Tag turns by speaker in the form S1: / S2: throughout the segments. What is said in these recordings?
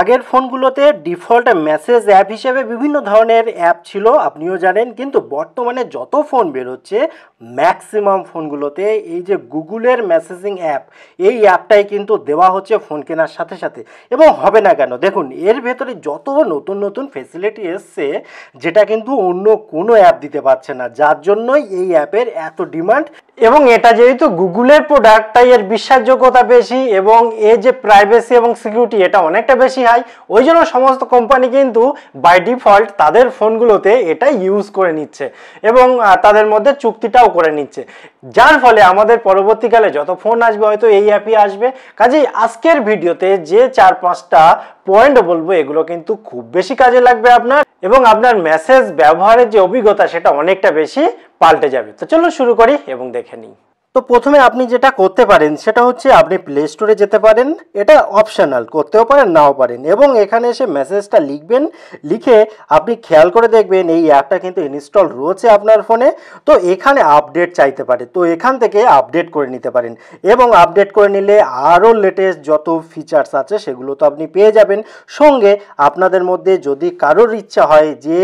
S1: আগের ফোনগুলোতে default message app হিসেবে বিভিন্ন ধরনের অ্যাপ ছিল আপনিও জানেন কিন্তু বর্তমানে যত ফোন বেরোচ্ছে ম্যাক্সিমাম ফোনগুলোতে এই যে গুগলের মেসেজিং অ্যাপ এই অ্যাপটাই কিন্তু দেওয়া হচ্ছে ফোন কেনার সাথে সাথে এবং হবে না কেন দেখুন এর ভেতরে যত নতুন নতুন ফেসিলিটি এসছে যেটা কিন্তু অন্য কোনো অ্যাপ দিতে পারছে না যার জন্যই এই অ্যাপের এত ডিমান্ড এবং এটা যেহেতু গুগলের প্রোডাক্ট তাই এর বিশ্বাসযোগ্যতা বেশি এবং এ যে প্রাইভেসি এবং সিকিউরিটি এটা অনেকটা বেশি হয় ওই জন্য সমস্ত কোম্পানি কিন্তু বাই ডিফল্ট তাদের ফোনগুলোতে এটা ইউজ করে নিচ্ছে এবং তাদের মধ্যে চুক্তিটাও করে নিচ্ছে যার ফলে আমাদের পরবর্তীকালে যত ফোন আসবে হয়তো এই অ্যাপই আসবে কাজেই আজকের ভিডিওতে যে চার পাঁচটা পয়েন্ট বলবো এগুলো কিন্তু খুব বেশি কাজে লাগবে আপনার এবং আপনার মেসেজ ব্যবহারের যে অভিজ্ঞতা সেটা অনেকটা বেশি পাল্টে যাবে তো চলো শুরু করি এবং দেখে নিই তো প্রথমে আপনি যেটা করতে পারেন সেটা হচ্ছে আপনি প্লে স্টোরে যেতে পারেন এটা অপশানাল করতেও পারেন নাও পারেন এবং এখানে এসে মেসেজটা লিখবেন লিখে আপনি খেয়াল করে দেখবেন এই অ্যাপটা কিন্তু ইনস্টল রয়েছে আপনার ফোনে তো এখানে আপডেট চাইতে পারে তো এখান থেকে আপডেট করে নিতে পারেন এবং আপডেট করে নিলে আরও লেটেস্ট যত ফিচার্স আছে সেগুলো তো আপনি পেয়ে যাবেন সঙ্গে আপনাদের মধ্যে যদি কারোর ইচ্ছা হয় যে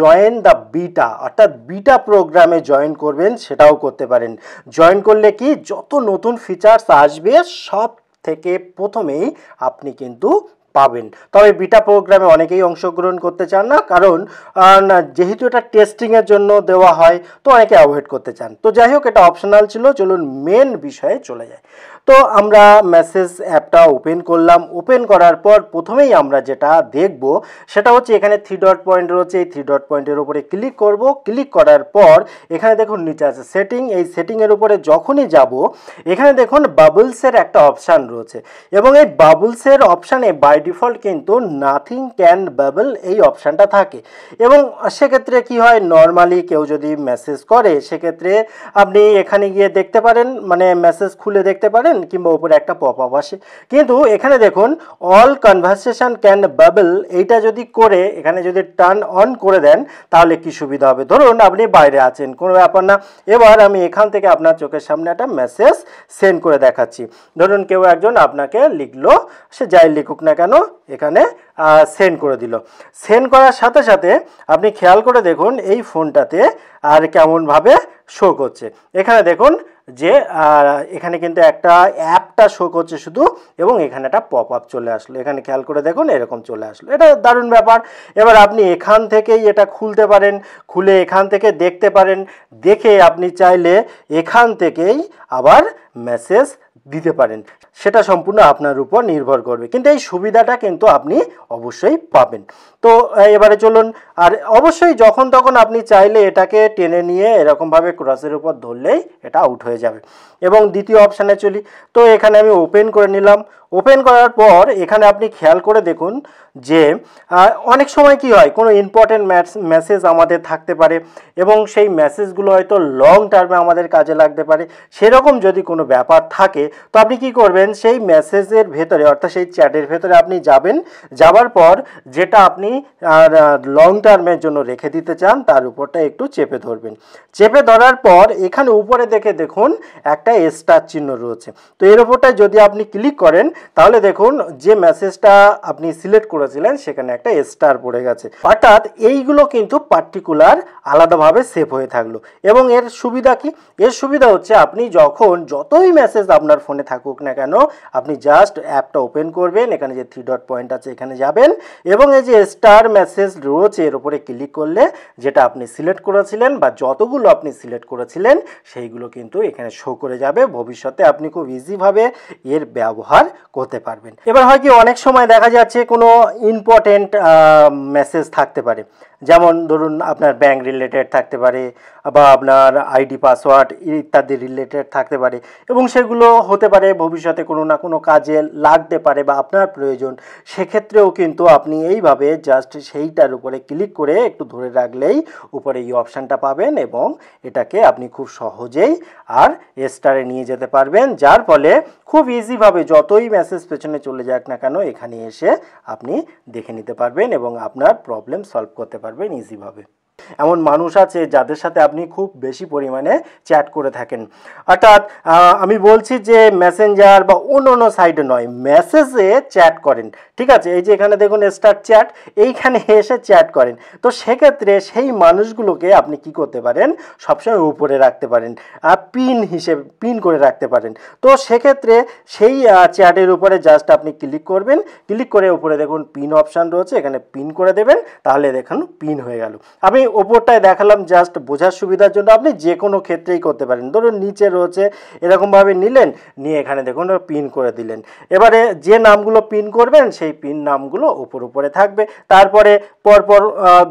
S1: জয়েন দ্য বিটা অর্থাৎ বিটা প্রোগ্রামে জয়েন করবেন সেটাও করতে পারেন জয়েন করলে কি যত নতুন ফিচার্স আসবে সব থেকে প্রথমেই আপনি কিন্তু পাবেন তবে বিটা প্রোগ্রামে অনেকেই অংশগ্রহণ করতে চান না কারণ যেহেতু এটা টেস্টিংয়ের জন্য দেওয়া হয় তো অনেকে অ্যাভয়েড করতে চান তো যাই হোক এটা অপশনাল ছিল চলুন মেন বিষয়ে চলে যায় তো আমরা মেসেজ অ্যাপটা ওপেন করলাম ওপেন করার পর প্রথমেই আমরা যেটা দেখব সেটা হচ্ছে এখানে থ্রি ডট পয়েন্ট রয়েছে এই থ্রি ডট পয়েন্টের উপরে ক্লিক করব ক্লিক করার পর এখানে দেখুন নিচে আছে সেটিং এই সেটিংয়ের উপরে যখনই যাব এখানে দেখুন বাবলসের একটা অপশান রয়েছে এবং এই বাবলসের অপশানে বাই ডিফল্ট কিন্তু নাথিং ক্যান বাবল এই অপশানটা থাকে এবং সেক্ষেত্রে কি হয় নর্মালি কেউ যদি মেসেজ করে সেক্ষেত্রে আপনি এখানে গিয়ে দেখতে পারেন মানে মেসেজ খুলে দেখতে পারেন করেন কিংবা উপরে একটা পপ আপ আসে কিন্তু এখানে দেখুন অল কনভারসেশন ক্যান বাবল এইটা যদি করে এখানে যদি টার্ন অন করে দেন তাহলে কি সুবিধা হবে ধরুন আপনি বাইরে আছেন কোনো ব্যাপার না এবার আমি এখান থেকে আপনার চোখের সামনে একটা মেসেজ সেন্ড করে দেখাচ্ছি ধরুন কেউ একজন আপনাকে লিখলো সে যাই লিখুক না কেন এখানে সেন্ড করে দিল সেন্ড করার সাথে সাথে আপনি খেয়াল করে দেখুন এই ফোনটাতে আর কেমনভাবে শো করছে এখানে দেখুন যে এখানে কিন্তু একটা অ্যাপটা শো করছে শুধু এবং এখানে একটা পপ আপ চলে আসলো এখানে খেয়াল করে দেখুন এরকম চলে আসলো এটা দারুণ ব্যাপার এবার আপনি এখান থেকেই এটা খুলতে পারেন খুলে এখান থেকে দেখতে পারেন দেখে আপনি চাইলে এখান থেকেই আবার মেসেজ দিতে পারেন সেটা সম্পূর্ণ আপনার উপর নির্ভর করবে কিন্তু এই সুবিধাটা কিন্তু আপনি অবশ্যই পাবেন তো এবারে চলুন আর অবশ্যই যখন তখন আপনি চাইলে এটাকে টেনে নিয়ে এরকমভাবে ক্রসের উপর ধরলেই এটা আউট হয়ে যাবে এবং দ্বিতীয় অপশানে চলি তো এখানে আমি ওপেন করে নিলাম ওপেন করার পর এখানে আপনি খেয়াল করে দেখুন যে অনেক সময় কি হয় কোনো ইম্পর্টেন্ট মেসেজ আমাদের থাকতে পারে এবং সেই মেসেজগুলো হয়তো লং টার্মে আমাদের কাজে লাগতে পারে সেরকম যদি কোনো কোনো ব্যাপার থাকে তো আপনি কি করবেন সেই মেসেজের ভেতরে অর্থাৎ সেই চ্যাটের ভেতরে আপনি যাবেন যাওয়ার পর যেটা আপনি আর লং টার্মের জন্য রেখে দিতে চান তার উপরটা একটু চেপে ধরবেন চেপে ধরার পর এখানে উপরে দেখে দেখুন একটা স্টার চিহ্ন রয়েছে তো এর ওপরটায় যদি আপনি ক্লিক করেন তাহলে দেখুন যে মেসেজটা আপনি সিলেক্ট করেছিলেন সেখানে একটা স্টার পড়ে গেছে অর্থাৎ এইগুলো কিন্তু পার্টিকুলার আলাদাভাবে সেভ হয়ে থাকলো এবং এর সুবিধা কি এর সুবিধা হচ্ছে আপনি যখন যত যতই মেসেজ আপনার ফোনে থাকুক না কেন আপনি জাস্ট অ্যাপটা ওপেন করবেন এখানে যে থ্রি ডট পয়েন্ট আছে এখানে যাবেন এবং এই যে স্টার মেসেজ রয়েছে এর উপরে ক্লিক করলে যেটা আপনি সিলেক্ট করেছিলেন বা যতগুলো আপনি সিলেক্ট করেছিলেন সেইগুলো কিন্তু এখানে শো করে যাবে ভবিষ্যতে আপনি খুব ইজিভাবে এর ব্যবহার করতে পারবেন এবার হয় কি অনেক সময় দেখা যাচ্ছে কোনো ইম্পর্টেন্ট মেসেজ থাকতে পারে যেমন ধরুন আপনার ব্যাঙ্ক রিলেটেড থাকতে পারে বা আপনার আইডি পাসওয়ার্ড ইত্যাদি রিলেটেড থাকতে পারে এবং সেগুলো হতে পারে ভবিষ্যতে কোনো না কোনো কাজে লাগতে পারে বা আপনার প্রয়োজন সেক্ষেত্রেও কিন্তু আপনি এইভাবে জাস্ট সেইটার উপরে ক্লিক করে একটু ধরে রাখলেই উপরে এই অপশানটা পাবেন এবং এটাকে আপনি খুব সহজেই আর স্টারে নিয়ে যেতে পারবেন যার ফলে খুব ইজিভাবে যতই মেসেজ পেছনে চলে যাক না কেন এখানে এসে আপনি দেখে নিতে পারবেন এবং আপনার প্রবলেম সলভ করতে পারবেন পারবেন ইজিভাবে এমন মানুষ আছে যাদের সাথে আপনি খুব বেশি পরিমাণে চ্যাট করে থাকেন অর্থাৎ আমি বলছি যে মেসেঞ্জার বা অন্য অন্য সাইডে নয় মেসেজে চ্যাট করেন ঠিক আছে এই যে এখানে দেখুন স্টার চ্যাট এইখানে এসে চ্যাট করেন তো সেক্ষেত্রে সেই মানুষগুলোকে আপনি কি করতে পারেন সবসময় উপরে রাখতে পারেন আর পিন হিসেবে পিন করে রাখতে পারেন তো সেক্ষেত্রে সেই চ্যাটের উপরে জাস্ট আপনি ক্লিক করবেন ক্লিক করে উপরে দেখুন পিন অপশান রয়েছে এখানে পিন করে দেবেন তাহলে দেখুন পিন হয়ে গেল আমি ওপরটায় দেখালাম জাস্ট বোঝার সুবিধার জন্য আপনি যে কোনো ক্ষেত্রেই করতে পারেন ধরুন নিচে রয়েছে এরকমভাবে নিলেন নিয়ে এখানে দেখুন পিন করে দিলেন এবারে যে নামগুলো পিন করবেন সেই পিন নামগুলো উপর উপরে থাকবে তারপরে পরপর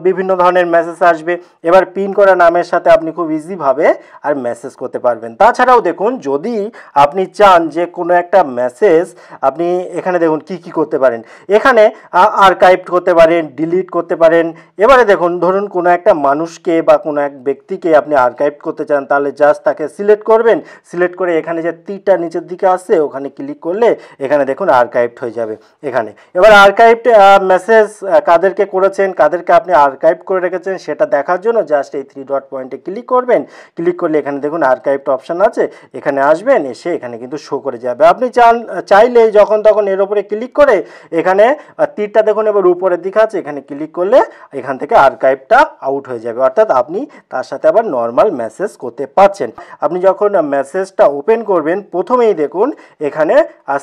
S1: বিভিন্ন ধরনের মেসেজ আসবে এবার পিন করা নামের সাথে আপনি খুব ইজিভাবে আর মেসেজ করতে পারবেন তাছাড়াও দেখুন যদি আপনি চান যে কোনো একটা মেসেজ আপনি এখানে দেখুন কি কি করতে পারেন এখানে আর্কাইভ করতে পারেন ডিলিট করতে পারেন এবারে দেখুন ধরুন কোনো এক একটা মানুষকে বা কোনো এক ব্যক্তিকে আপনি আর্কাইভ করতে চান তাহলে জাস্ট তাকে সিলেক্ট করবেন সিলেক্ট করে এখানে যে তীরটা নিচের দিকে আসছে ওখানে ক্লিক করলে এখানে দেখুন আর্কাইভড হয়ে যাবে এখানে এবার আর্কাইভড মেসেজ কাদেরকে করেছেন কাদেরকে আপনি আর্কাইভ করে রেখেছেন সেটা দেখার জন্য জাস্ট এই থ্রি ডট পয়েন্টে ক্লিক করবেন ক্লিক করলে এখানে দেখুন আর্কাইভড অপশান আছে এখানে আসবেন এসে এখানে কিন্তু শো করে যাবে আপনি চান চাইলে যখন তখন এর ওপরে ক্লিক করে এখানে তীরটা দেখুন এবার উপরের দিকে আছে এখানে ক্লিক করলে এখান থেকে আর্কাইভটা আউট হয়ে যাবে অর্থাৎ আপনি তার সাথে আবার নর্মাল মেসেজ করতে পারছেন আপনি যখন মেসেজটা ওপেন করবেন প্রথমেই দেখুন এখানে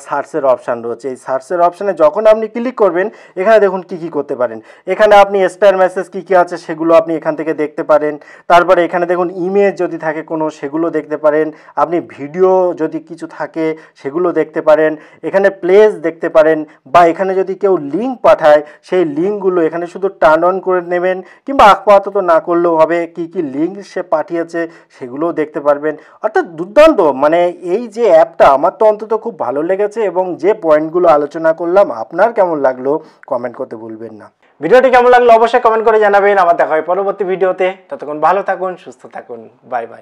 S1: সার্চের অপশান রয়েছে এই সার্চের অপশানে যখন আপনি ক্লিক করবেন এখানে দেখুন কি কি করতে পারেন এখানে আপনি স্টার মেসেজ কি কি আছে সেগুলো আপনি এখান থেকে দেখতে পারেন তারপরে এখানে দেখুন ইমেজ যদি থাকে কোনো সেগুলো দেখতে পারেন আপনি ভিডিও যদি কিছু থাকে সেগুলো দেখতে পারেন এখানে প্লেস দেখতে পারেন বা এখানে যদি কেউ লিঙ্ক পাঠায় সেই লিঙ্কগুলো এখানে শুধু টার্ন অন করে নেবেন কিংবা আকপা আপাতত না করলেও হবে কি কি লিঙ্ক সে পাঠিয়েছে সেগুলোও দেখতে পারবেন অর্থাৎ দুর্দান্ত মানে এই যে অ্যাপটা আমার তো অন্তত খুব ভালো লেগেছে এবং যে পয়েন্টগুলো আলোচনা করলাম আপনার কেমন লাগলো কমেন্ট করতে ভুলবেন না ভিডিওটি কেমন লাগলো অবশ্যই কমেন্ট করে জানাবেন আমার দেখা হয় পরবর্তী ভিডিওতে ততক্ষণ ভালো থাকুন সুস্থ থাকুন বাই বাই